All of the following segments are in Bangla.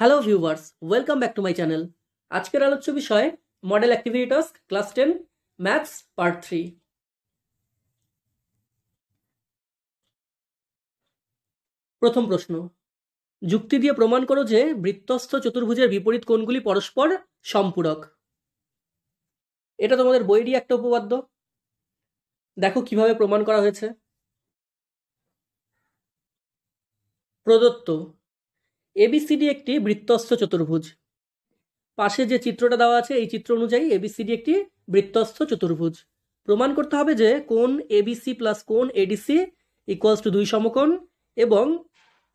hello viewers welcome back to my channel আজকের আলোচ্য বিষয় model activity task class ten maths part three প্রথম প্রশ্ন যুক্তি দিয়ে প্রমাণ করো যে বৃত্তস্থ চতুর্ভুজের বিপরীত কোণগুলি পরস্পর সম্পূরক এটা তোমাদের বইয়েরই একটা উপপাদ্য দেখো কিভাবে প্রমাণ করা হয়েছে প্রদত্ত এবিসিডি একটি বৃত্তস্থ চতুর্ভুজ পাশে যে চিত্রটা দেওয়া আছে এই চিত্র অনুযায়ী এবিসিডি একটি বৃত্তস্থ চতুর্ভুজ প্রমাণ করতে হবে যে কোন এবিসি প্লাস কোন এডিসি ইকুয়ালস টু দুই সমকোণ এবং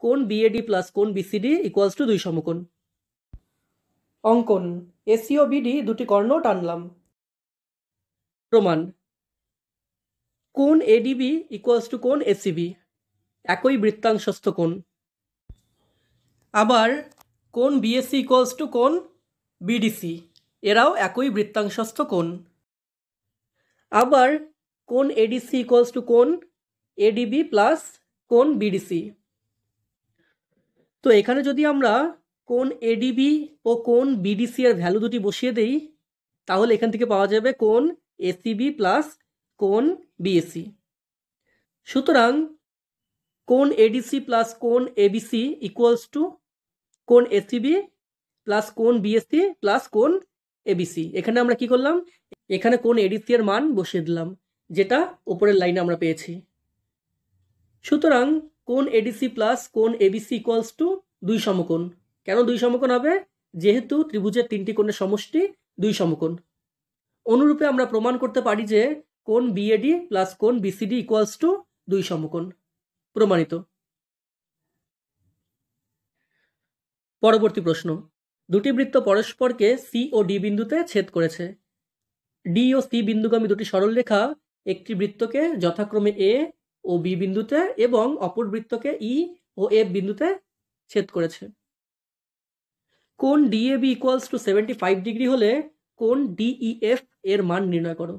কোন বিএডি প্লাস কোন বিসিডি ইকুয়ালস টু দুই সমকোণ অঙ্কন এসিও বিডি দুটি কর্ণ টানলাম প্রমাণ কোন এডিবি ইকুয়ালস টু কোন এসিবি একই বৃত্তাংশস্থ কোণ আবার কোন বিএসসি ইকোয়ালস টু কোন বিডিসি এরাও একই বৃত্তাংশস্থ কোন আবার কোন এডিসি ইকোয়ালস টু কোন এডিবি প্লাস কোন বিডিসি তো এখানে যদি আমরা কোন এডিবি ও কোন বিডিসি এর ভ্যালু দুটি বসিয়ে দেই তাহলে এখান থেকে পাওয়া যাবে কোন এসিবি প্লাস কোন বিএসি সুতরাং কোন এডিসি প্লাস কোন এবিসি ইকুয়ালস টু কোন এসিবি প্লাস কোন বিএসসি প্লাস কোন এবিসি এখানে আমরা কি করলাম এখানে কোন এডিসি এর মান বসিয়ে দিলাম যেটা ওপরের লাইনে আমরা পেয়েছি সুতরাং কোন এডিসি প্লাস কোন এবিসি ইকুয়ালস টু দুই সমকোণ কেন দুই সমকোণ হবে যেহেতু ত্রিভুজের তিনটি কোণের সমষ্টি দুই সমকোণ অনুরূপে আমরা প্রমাণ করতে পারি যে কোন বিএডি প্লাস কোন বিসিডি ইকুয়ালস টু দুই সমকোণ প্রমাণিত পরবর্তী প্রশ্ন দুটি বৃত্ত পরস্পরকে সি ও ডি বিন্দুতে ছেদ করেছে ডি ও সি বিন্দুগামী দুটি সরলরেখা একটি বৃত্তকে যথাক্রমে এ ও বি বিন্দুতে এবং অপর বৃত্তকে ই e ও এফ বিন্দুতে ছেদ করেছে কোন B equals to seventy five degree হলে কোন ডিইএফ e এর মান নির্ণয় করো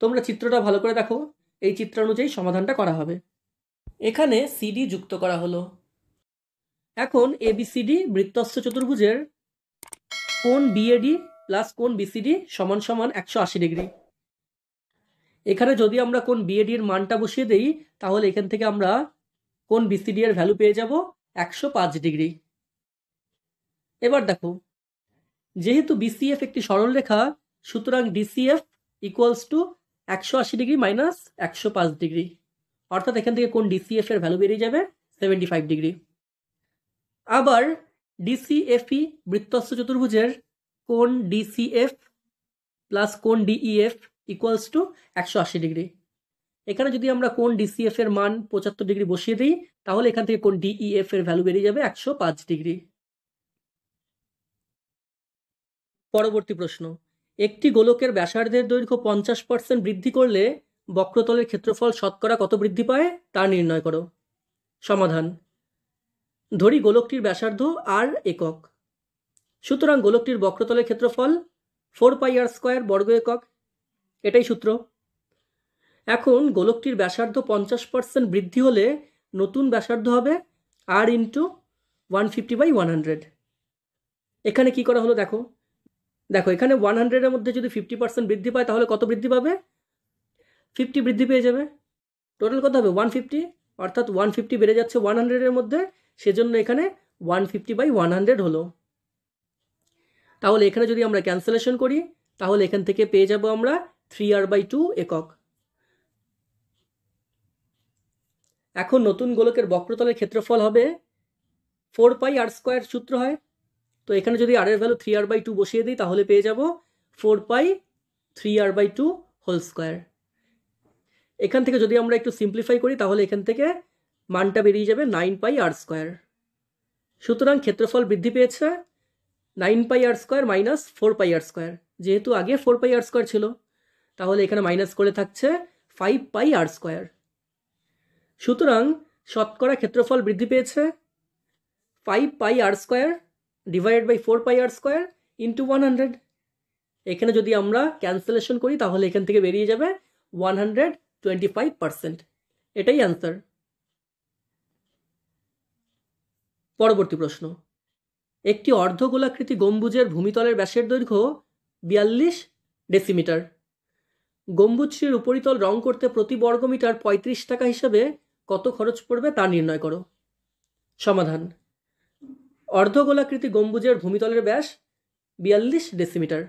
তোমরা চিত্রটা ভালো করে দেখো এই চিত্র অনুযায়ী সমাধানটা করা হবে এখানে সিডি যুক্ত করা হলো এখন এবিসিডি বৃত্তস্থ চতুর্ভুজের কোন বিএডি প্লাস কোন বিসিডি সমান সমান একশো আশি ডিগ্রি এখানে যদি আমরা কোন বিএডি এর মানটা বসিয়ে দেই তাহলে এখান থেকে আমরা কোন বিসিডি এর ভ্যালু পেয়ে যাব একশো পাঁচ ডিগ্রি এবার দেখো যেহেতু বিসিএফ একটি সরল রেখা সুতরাং ডিসিএফ ইকুয়ালস টু একশো আশি ডিগ্রি মাইনাস একশো পাঁচ ডিগ্রি অর্থাৎ এখান থেকে কোন ডিসিএফ এর ভ্যালু বেরিয়ে যাবে সেভেন্টি ফাইভ ডিগ্রি আবার ডিসিএফই e বৃত্তস্থ চতুর্ভুজের কোন ডিসিএফ প্লাস কোন ডিইএফ ইকুয়ালস টু একশো আশি ডিগ্রি এখানে যদি আমরা কোন ডিসিএফ এর মান পঁচাত্তর ডিগ্রি বসিয়ে দিই তাহলে এখান থেকে কোন ডিইএফ e এর ভ্যালু বেরিয়ে যাবে একশো পাঁচ ডিগ্রি পরবর্তী প্রশ্ন একটি গোলকের ব্যাসার্ধের দৈর্ঘ্য পঞ্চাশ পার্সেন্ট বৃদ্ধি করলে বক্রতলের ক্ষেত্রফল শতকরা কত বৃদ্ধি পায় তা নির্ণয় করো সমাধান ধরি গোলকটির ব্যাসার্ধ আর একক সুতরাং গোলকটির বক্রতলের ক্ষেত্রফল ফোর পাই আর স্কোয়ার বর্গ একক এটাই সূত্র এখন গোলকটির ব্যাসার্ধ পঞ্চাশ পার্সেন্ট বৃদ্ধি হলে নতুন ব্যাসার্ধ হবে R into one fifty by one hundred এখানে কি করা হলো দেখো দেখো এখানে ওয়ান হান্ড্রেডের মধ্যে যদি ফিফটি পার্সেন্ট বৃদ্ধি পায় তাহলে কত বৃদ্ধি পাবে ফিফটি বৃদ্ধি পেয়ে যাবে টোটাল কত হবে ওয়ান ফিফটি অর্থাৎ ওয়ান ফিফটি বেড়ে যাচ্ছে ওয়ান হান্ড্রেডের মধ্যে সেজন্য এখানে one fifty by one hundred হলো তাহলে এখানে যদি আমরা ক্যান্সেলেশন করি তাহলে এখান থেকে পেয়ে যাব আমরা থ্রি আর বাই টু একক এখন নতুন গোলকের বক্রতলের ক্ষেত্রফল হবে ফোর পাই আর স্কোয়ার সূত্র হয় তো এখানে যদি আর এর value three R by two বসিয়ে দিই তাহলে পেয়ে যাব four pi three R by two whole square এখান থেকে যদি আমরা একটু সিম্পলিফাই করি তাহলে এখান থেকে মানটা বেরিয়ে যাবে নাইন পাই আর স্কোয়ার সুতরাং ক্ষেত্রফল বৃদ্ধি পেয়েছে nine pi R square minus four pi R square যেহেতু আগে ফোর পাই আর স্কোয়ার ছিল তাহলে এখানে মাইনাস করে থাকছে ফাইভ পাই আর স্কোয়ার সুতরাং শতকরা ক্ষেত্রফল বৃদ্ধি পেয়েছে five pi R square divided by four pi R square into one hundred এখানে যদি আমরা ক্যান্সেলেশন করি তাহলে এখান থেকে বেরিয়ে যাবে one hundred twenty five percent এটাই অ্যান্সার পরবর্তী প্রশ্ন একটি অর্ধগোলাকৃতি গম্বুজের ভূমিতলের ব্যাসের দৈর্ঘ্য বিয়াল্লিশ ডেসিমিটার গম্বুজটির উপরিতল রং করতে প্রতি বর্গমিটার পঁয়ত্রিশ টাকা হিসাবে কত খরচ পড়বে তা নির্ণয় করো সমাধান অর্ধগোলাকৃতি গম্বুজের ভূমিতলের ব্যাস বিয়াল্লিশ ডেসিমিটার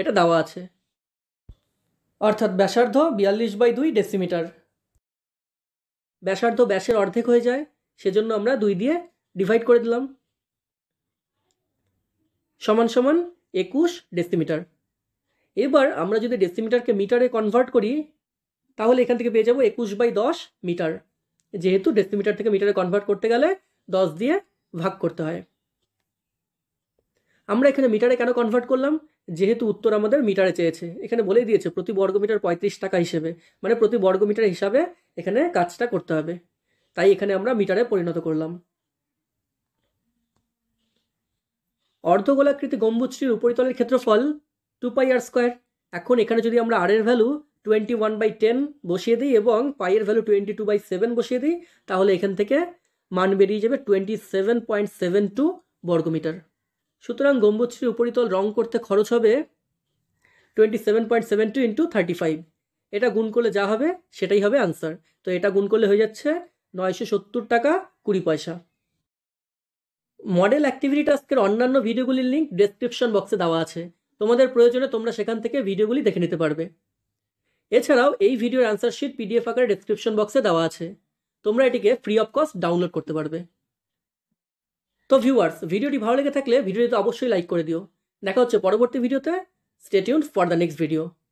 এটা দেওয়া আছে অর্থাৎ ব্যাসার্ধ বিয়াল্লিশ বাই দুই ডেসিমিটার ব্যাসার্ধ ব্যাসের অর্ধেক হয়ে যায় সেজন্য আমরা দুই দিয়ে ডিভাইড করে দিলাম সমান সমান একুশ ডেসিমিটার এবার আমরা যদি ডেসিমিটারকে মিটারে কনভার্ট করি তাহলে এখান থেকে পেয়ে যাবো একুশ বাই দশ মিটার যেহেতু ডেসিমিটার থেকে মিটারে কনভার্ট করতে গেলে দশ দিয়ে ভাগ করতে হয় আমরা এখানে মিটারে কেন কনভার্ট করলাম যেহেতু উত্তর আমাদের মিটারে চেয়েছে এখানে বলে দিয়েছে প্রতি বর্গ মিটার পঁয়ত্রিশ টাকা হিসেবে মানে প্রতি বর্গ মিটার হিসাবে এখানে কাজটা করতে হবে তাই এখানে আমরা মিটারে পরিণত করলাম অর্ধগোলাকৃতি গম্বুজটির উপরিতলের ক্ষেত্রফল টু পাই আর স্কোয়ার এখন এখানে যদি আমরা আর এর value twenty one by ten বসিয়ে দিই এবং পাইয়ের value twenty two by seven বসিয়ে দিই তাহলে এখান থেকে মান বেরিয়ে যাবে twenty seven point seven two বর্গমিটার সুতরাং গম্বুজটির উপরিতল রং করতে খরচ হবে twenty seven point seven two into thirty five এটা গুণ করলে যা হবে সেটাই হবে আনসার তো এটা গুণ করলে হয়ে যাচ্ছে নয়শো সত্তর টাকা কুড়ি পয়সা মডেল অ্যাক্টিভিটি টাস্কের অন্যান্য ভিডিওগুলির লিঙ্ক ডেসক্রিপশন বক্সে দেওয়া আছে তোমাদের প্রয়োজনে তোমরা সেখান থেকে ভিডিওগুলি দেখে নিতে পারবে এছাড়াও এই ভিডিওর অ্যান্সার শিট পিডিএফ আকারে ডেসক্রিপশন বক্সে দেওয়া আছে তোমরা এটিকে ফ্রি অফ কস্ট ডাউনলোড করতে পারবে তো ভিউয়ার্স ভিডিওটি ভালো লেগে থাকলে ভিডিওটি অবশ্যই লাইক করে দিও দেখা হচ্ছে পরবর্তী ভিডিওতে stay tuned for the next video